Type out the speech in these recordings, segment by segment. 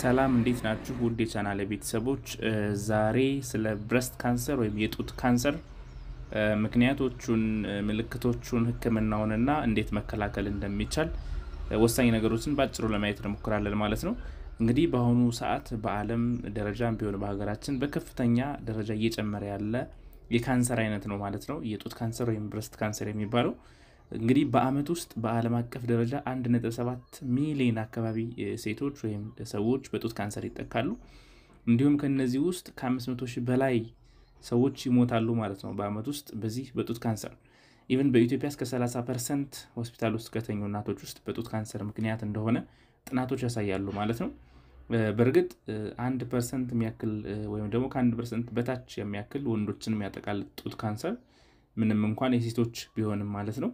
ሰላም እንዴት ናችሁ? ውድ የቻናል ቤተሰቦች፣ ዛሬ ስለ ብረስት ካንሰር ወይም የጡት ካንሰር ምክንያቶቹን፣ ምልክቶቹን፣ ህክምናውንና እንዴት መከላከል እንደሚቻል ወሳኝ ነገሮችን በአጭሩ ለማየት እንሞክራለን ማለት ነው። እንግዲህ በአሁኑ ሰዓት በዓለም ደረጃም ቢሆን በሀገራችን በከፍተኛ ደረጃ እየጨመረ ያለ የካንሰር አይነት ነው ማለት ነው የጡት ካንሰር ወይም ብረስት ካንሰር የሚባለው እንግዲህ በአመት ውስጥ በዓለም አቀፍ ደረጃ 1.7 ሚሊዮን አካባቢ ሴቶች ወይም ሰዎች በጡት ካንሰር ይጠካሉ እንዲሁም ከነዚህ ውስጥ ከ500 ሺህ በላይ ሰዎች ይሞታሉ ማለት ነው በአመት ውስጥ በዚህ በጡት ካንሰር። ኢቨን በኢትዮጵያ እስከ 30 ፐርሰንት ሆስፒታል ውስጥ ከተኙ እናቶች ውስጥ በጡት ካንሰር ምክንያት እንደሆነ ጥናቶች ያሳያሉ ማለት ነው። በእርግጥ አንድ ፐርሰንት የሚያክል ወይም ደግሞ ከአንድ ፐርሰንት በታች የሚያክል ወንዶችን የሚያጠቃል ጡት ካንሰር ምንም እንኳን የሴቶች ቢሆንም ማለት ነው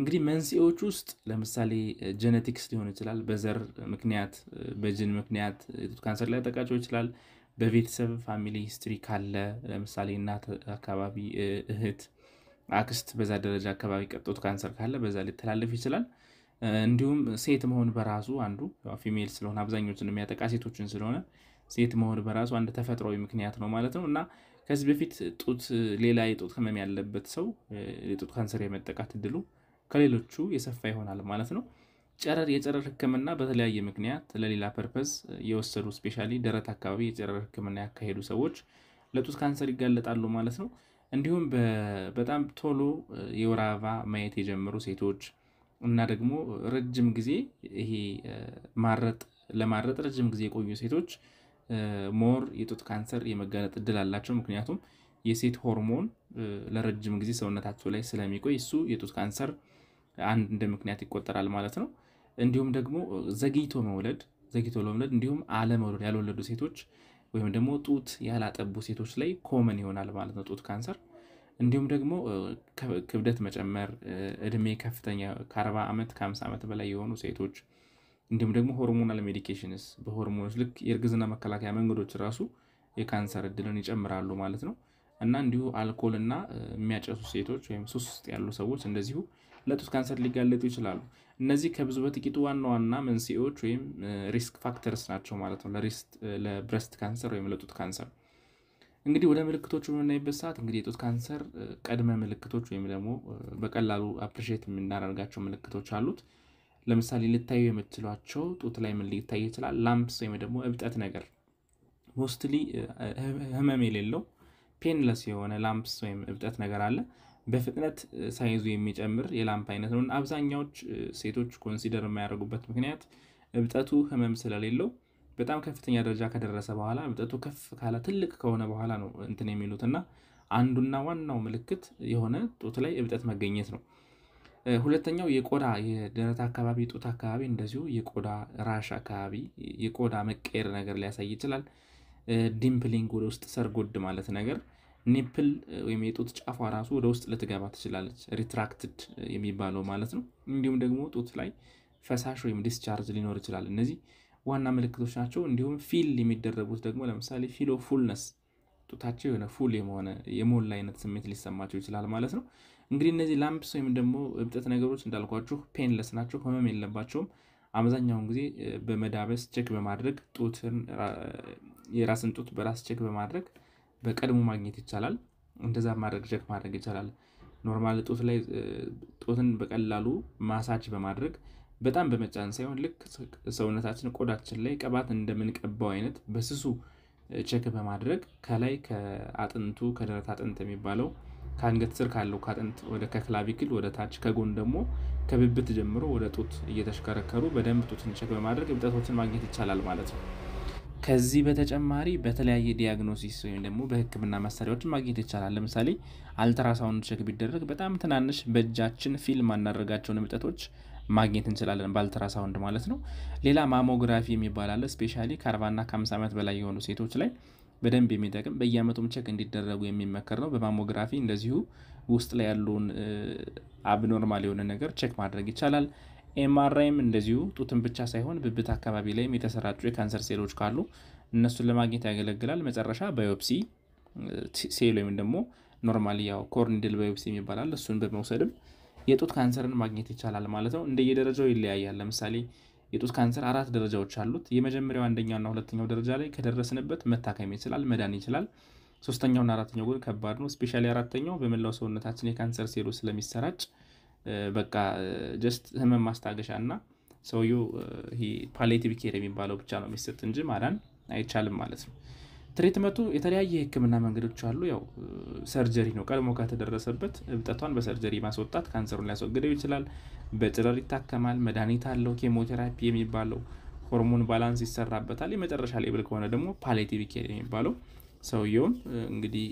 እንግዲህ መንስኤዎች ውስጥ ለምሳሌ ጀነቲክስ ሊሆን ይችላል። በዘር ምክንያት በጅን ምክንያት የጡት ካንሰር ሊያጠቃቸው ይችላል። በቤተሰብ ፋሚሊ ሂስትሪ ካለ ለምሳሌ እናት አካባቢ፣ እህት፣ አክስት በዛ ደረጃ አካባቢ ቀጦት ካንሰር ካለ በዛ ሊተላለፍ ይችላል። እንዲሁም ሴት መሆን በራሱ አንዱ ፊሜል ስለሆነ አብዛኞቹን የሚያጠቃ ሴቶችን ስለሆነ ሴት መሆን በራሱ አንድ ተፈጥሯዊ ምክንያት ነው ማለት ነው እና ከዚህ በፊት ጡት ሌላ የጡት ህመም ያለበት ሰው የጡት ካንሰር የመጠቃት እድሉ ከሌሎቹ የሰፋ ይሆናል ማለት ነው። ጨረር የጨረር ህክምና በተለያየ ምክንያት ለሌላ ፐርፐዝ የወሰዱ ስፔሻሊ ደረት አካባቢ የጨረር ህክምና ያካሄዱ ሰዎች ለጡት ካንሰር ይጋለጣሉ ማለት ነው። እንዲሁም በጣም ቶሎ የወር አበባ ማየት የጀመሩ ሴቶች እና ደግሞ ረጅም ጊዜ ይሄ ማረጥ ለማረጥ ረጅም ጊዜ የቆዩ ሴቶች ሞር የጡት ካንሰር የመጋለጥ እድል አላቸው። ምክንያቱም የሴት ሆርሞን ለረጅም ጊዜ ሰውነታቸው ላይ ስለሚቆይ እሱ የጡት ካንሰር አንድ እንደ ምክንያት ይቆጠራል ማለት ነው። እንዲሁም ደግሞ ዘግይቶ መውለድ ዘግይቶ ለመውለድ እንዲሁም አለመውለድ ያልወለዱ ሴቶች ወይም ደግሞ ጡት ያላጠቡ ሴቶች ላይ ኮመን ይሆናል ማለት ነው ጡት ካንሰር። እንዲሁም ደግሞ ክብደት መጨመር፣ እድሜ ከፍተኛ ከአርባ ዓመት ከአምሳ ዓመት በላይ የሆኑ ሴቶች እንዲሁም ደግሞ ሆርሞናል ሜዲኬሽንስ በሆርሞኖች ልክ የእርግዝና መከላከያ መንገዶች ራሱ የካንሰር እድልን ይጨምራሉ ማለት ነው እና እንዲሁ አልኮል እና የሚያጨሱ ሴቶች ወይም ሱስ ውስጥ ያሉ ሰዎች እንደዚሁ ለጡት ካንሰር ሊጋለጡ ይችላሉ። እነዚህ ከብዙ በጥቂቱ ዋና ዋና መንስኤዎች ወይም ሪስክ ፋክተርስ ናቸው ማለት ነው ለብረስት ካንሰር ወይም ለጡት ካንሰር። እንግዲህ ወደ ምልክቶቹ በምናይበት ሰዓት እንግዲህ የጡት ካንሰር ቀድመ ምልክቶች ወይም ደግሞ በቀላሉ አፕሪሼት የምናደርጋቸው ምልክቶች አሉት። ለምሳሌ ልታዩ የምትሏቸው ጡት ላይ ምን ሊታይ ይችላል? ላምፕስ ወይም ደግሞ እብጠት ነገር ሞስትሊ ህመም የሌለው ፔንለስ የሆነ ላምፕስ ወይም እብጠት ነገር አለ። በፍጥነት ሳይዙ የሚጨምር የላምፕ አይነት ነው አብዛኛዎች ሴቶች ኮንሲደር የማያደርጉበት ምክንያት እብጠቱ ህመም ስለሌለው በጣም ከፍተኛ ደረጃ ከደረሰ በኋላ እብጠቱ ከፍ ካለ ትልቅ ከሆነ በኋላ ነው እንትን የሚሉት እና አንዱና ዋናው ምልክት የሆነ ጡት ላይ እብጠት መገኘት ነው። ሁለተኛው የቆዳ የደረት አካባቢ ጡት አካባቢ እንደዚሁ የቆዳ ራሽ አካባቢ የቆዳ መቀየር ነገር ሊያሳይ ይችላል። ዲምፕሊንግ ወደ ውስጥ ሰርጎድ ማለት ነገር ኒፕል ወይም የጡት ጫፏ ራሱ ወደ ውስጥ ልትገባ ትችላለች፣ ሪትራክትድ የሚባለው ማለት ነው። እንዲሁም ደግሞ ጡት ላይ ፈሳሽ ወይም ዲስቻርጅ ሊኖር ይችላል። እነዚህ ዋና ምልክቶች ናቸው። እንዲሁም ፊል የሚደረጉት ደግሞ ለምሳሌ ፊሎ ፉልነስ፣ ጡታቸው የሆነ ፉል የሆነ የሞላ አይነት ስሜት ሊሰማቸው ይችላል ማለት ነው። እንግዲህ እነዚህ ላምፕስ ወይም ደግሞ እብጠት ነገሮች እንዳልኳችሁ ፔንለስ ናቸው፣ ህመም የለባቸውም። አብዛኛውን ጊዜ በመዳበስ ቼክ በማድረግ ጡትን የራስን ጡት በራስ ቼክ በማድረግ በቀድሞ ማግኘት ይቻላል። እንደዛ ማድረግ ጀክ ማድረግ ይቻላል። ኖርማል ጡት ላይ ጡትን በቀላሉ ማሳጅ በማድረግ በጣም በመጫን ሳይሆን ልክ ሰውነታችን ቆዳችን ላይ ቅባት እንደምንቀባው አይነት በስሱ ቼክ በማድረግ ከላይ ከአጥንቱ ከደረት አጥንት የሚባለው ከአንገት ስር ካለው ከአጥንት ወደ ከክላቪክል ወደ ታች ከጎን ደግሞ ከብብት ጀምሮ ወደ ጡት እየተሽከረከሩ በደንብ ጡትን ቼክ በማድረግ እብጠቶችን ማግኘት ይቻላል ማለት ነው። ከዚህ በተጨማሪ በተለያየ ዲያግኖሲስ ወይም ደግሞ በህክምና መሳሪያዎችን ማግኘት ይቻላል። ለምሳሌ አልትራሳውንድ ቼክ ቢደረግ በጣም ትናንሽ በእጃችን ፊልም ማናደርጋቸውን እብጠቶች ማግኘት እንችላለን፣ በአልትራሳውንድ ማለት ነው። ሌላ ማሞግራፊ የሚባል አለ። ስፔሻሊ ከአርባና ከአምሳ ዓመት በላይ የሆኑ ሴቶች ላይ በደንብ የሚጠቅም በየአመቱም ቼክ እንዲደረጉ የሚመከር ነው። በማሞግራፊ እንደዚሁ ውስጥ ላይ ያለውን አብኖርማል የሆነ ነገር ቼክ ማድረግ ይቻላል። ኤምአርአይም እንደዚሁ ጡትን ብቻ ሳይሆን ብብት አካባቢ ላይም የተሰራጩ የካንሰር ሴሎች ካሉ እነሱን ለማግኘት ያገለግላል። መጨረሻ ባዮፕሲ ሴል ወይም ደግሞ ኖርማሊ ያው ኮርኒድል ባዮፕሲ የሚባላል እሱን በመውሰድም የጡት ካንሰርን ማግኘት ይቻላል ማለት ነው። እንደየደረጃው ይለያያል። ለምሳሌ የጡት ካንሰር አራት ደረጃዎች አሉት። የመጀመሪያው አንደኛውና ሁለተኛው ደረጃ ላይ ከደረስንበት መታከም ይችላል፣ መዳን ይችላል። ሶስተኛውና አራተኛው ግን ከባድ ነው። ስፔሻሊ አራተኛው በመላው ሰውነታችን የካንሰር ሴሎች ስለሚሰራጭ በቃ ጀስት ህመም ማስታገሻ እና ሰውየው ፓሌቲቭ ኬር የሚባለው ብቻ ነው የሚሰጥ እንጂ ማዳን አይቻልም ማለት ነው። ትሪትመቱ የተለያየ የህክምና መንገዶች አሉ። ያው ሰርጀሪ ነው። ቀድሞ ከተደረሰበት እብጠቷን በሰርጀሪ ማስወጣት ካንሰሩን ሊያስወግደው ይችላል። በጭረር ይታከማል። መድኃኒት አለው። ኬሞቴራፒ የሚባለው ሆርሞን ባላንስ ይሰራበታል። የመጨረሻ ሌብል ከሆነ ደግሞ ፓሌቲቭ ኬር የሚባለው ሰውየውን እንግዲህ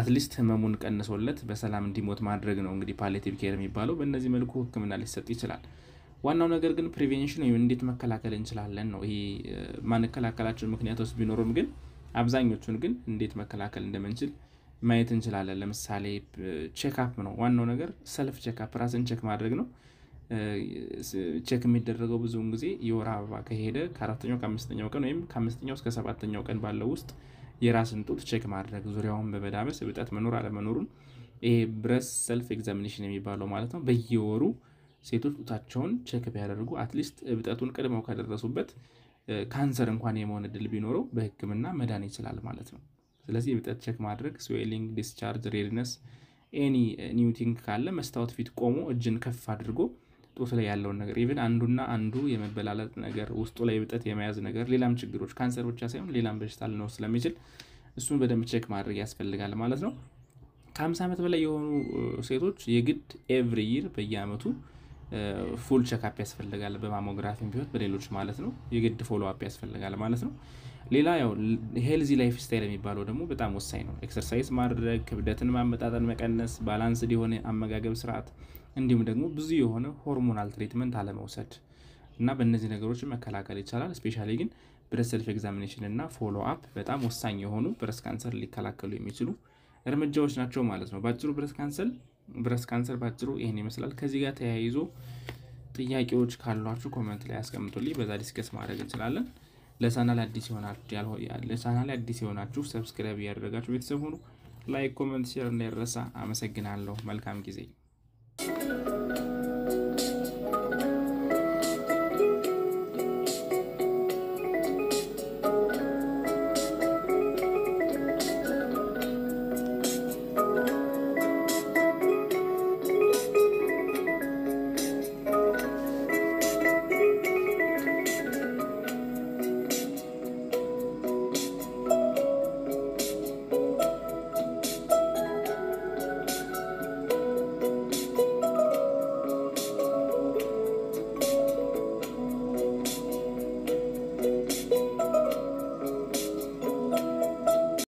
አትሊስት ህመሙን ቀንሶለት በሰላም እንዲሞት ማድረግ ነው እንግዲህ ፓሌቲቭ ኬር የሚባለው። በእነዚህ መልኩ ህክምና ሊሰጥ ይችላል። ዋናው ነገር ግን ፕሪቬንሽን ወይም እንዴት መከላከል እንችላለን ነው። ይሄ ማንከላከላቸው ውስጥ ቢኖሩም ግን አብዛኞቹን ግን እንዴት መከላከል እንደምንችል ማየት እንችላለን። ለምሳሌ ቼክአፕ ነው ዋናው ነገር፣ ሰልፍ ቼክአፕ ራስን ቼክ ማድረግ ነው። ቼክ የሚደረገው ብዙውን ጊዜ የወር አበባ ከሄደ ከአራተኛው ከአምስተኛው ቀን ወይም ከአምስተኛው እስከ ሰባተኛው ቀን ባለው ውስጥ የራስን ጡት ቼክ ማድረግ ዙሪያውን በመዳመስ እብጠት መኖር አለመኖሩን ይሄ ብረስ ሰልፍ ኤግዛሚኔሽን የሚባለው ማለት ነው። በየወሩ ሴቶች ጡታቸውን ቼክ ቢያደርጉ አትሊስት እብጠቱን ቀድመው ከደረሱበት ካንሰር እንኳን የመሆን እድል ቢኖረው በህክምና መዳን ይችላል ማለት ነው። ስለዚህ እብጠት ቼክ ማድረግ ስዌሊንግ፣ ዲስቻርጅ፣ ሬድነስ ኤኒ ኒውቲንግ ካለ መስታወት ፊት ቆሞ እጅን ከፍ አድርጎ ውስጡ ላይ ያለውን ነገር ኢቭን አንዱና አንዱ የመበላለጥ ነገር ውስጡ ላይ ብጠት የመያዝ ነገር ሌላም ችግሮች ካንሰር ብቻ ሳይሆን ሌላም በሽታ ሊኖር ስለሚችል እሱን በደንብ ቼክ ማድረግ ያስፈልጋል ማለት ነው። ከ50 ዓመት በላይ የሆኑ ሴቶች የግድ ኤቭሪ ይር በየአመቱ ፉል ቼክአፕ ያስፈልጋል። በማሞግራፊም ቢሆን በሌሎች ማለት ነው የግድ ፎሎ አፕ ያስፈልጋል ማለት ነው። ሌላ ያው ሄልዚ ላይፍ ስታይል የሚባለው ደግሞ በጣም ወሳኝ ነው። ኤክሰርሳይዝ ማድረግ፣ ክብደትን ማመጣጠን መቀነስ፣ ባላንስድ የሆነ አመጋገብ ስርዓት እንዲሁም ደግሞ ብዙ የሆነ ሆርሞናል ትሪትመንት አለመውሰድ እና በእነዚህ ነገሮች መከላከል ይቻላል። እስፔሻሊ ግን ብረስት ሰልፍ ኤግዛሚኔሽን እና ፎሎ አፕ በጣም ወሳኝ የሆኑ ብረስ ካንሰር ሊከላከሉ የሚችሉ እርምጃዎች ናቸው ማለት ነው። በአጭሩ ብረስ ካንሰር ብረስ ካንሰር ይህን ይመስላል። ከዚህ ጋር ተያይዞ ጥያቄዎች ካሏችሁ ኮመንት ላይ አስቀምጡልኝ። በዛ ዲስከስ ማድረግ እንችላለን። ለቻናል አዲስ ለቻናል አዲስ ይሆናችሁ ሰብስክራይብ እያደረጋችሁ ቤተሰብ ሁኑ። ላይክ፣ ኮመንት፣ ሼር እንዳይረሳ። አመሰግናለሁ። መልካም ጊዜ